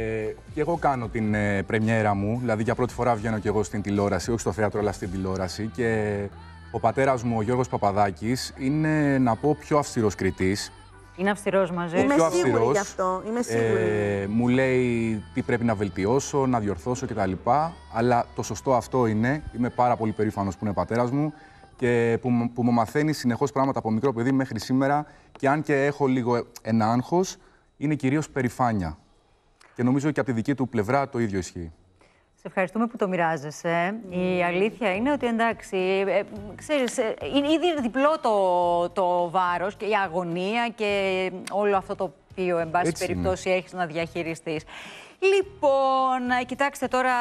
και ε, εγώ κάνω την ε, πρεμιέρα μου, δηλαδή για πρώτη φορά βγαίνω και εγώ στην τηλεόραση, όχι στο θέατρο αλλά στην τηλεόραση και ο πατέρας μου, ο Γιώργος Παπαδάκης, είναι να πω πιο αυστηρός κριτής. Είναι αυστηρός μαζί. Είμαι σίγουρη αυστηρός, γι' αυτό, είμαι σίγουρη. Ε, μου λέει τι πρέπει να βελτιώσω, να διορθώσω κτλ. Αλλά το σωστό αυτό είναι, είμαι πάρα πολύ περήφανος που είναι πατέρας μου και που, που μου μαθαίνει συνεχώς πράγματα από μικρό παιδί μέχρι σήμερα και αν και έχω λίγο ένα άγχος, είναι κυρίως περηφάνεια. Και νομίζω και από τη δική του πλευρά το ίδιο ισχύει. Σε ευχαριστούμε που το μοιράζεσαι. Η αλήθεια είναι ότι εντάξει, ε, ξέρεις, ε, είναι ήδη διπλό το, το βάρος και η αγωνία και όλο αυτό το οποίο, εν πάση Έτσι περιπτώσει, έχεις να διαχειριστείς. Λοιπόν, κοιτάξτε τώρα...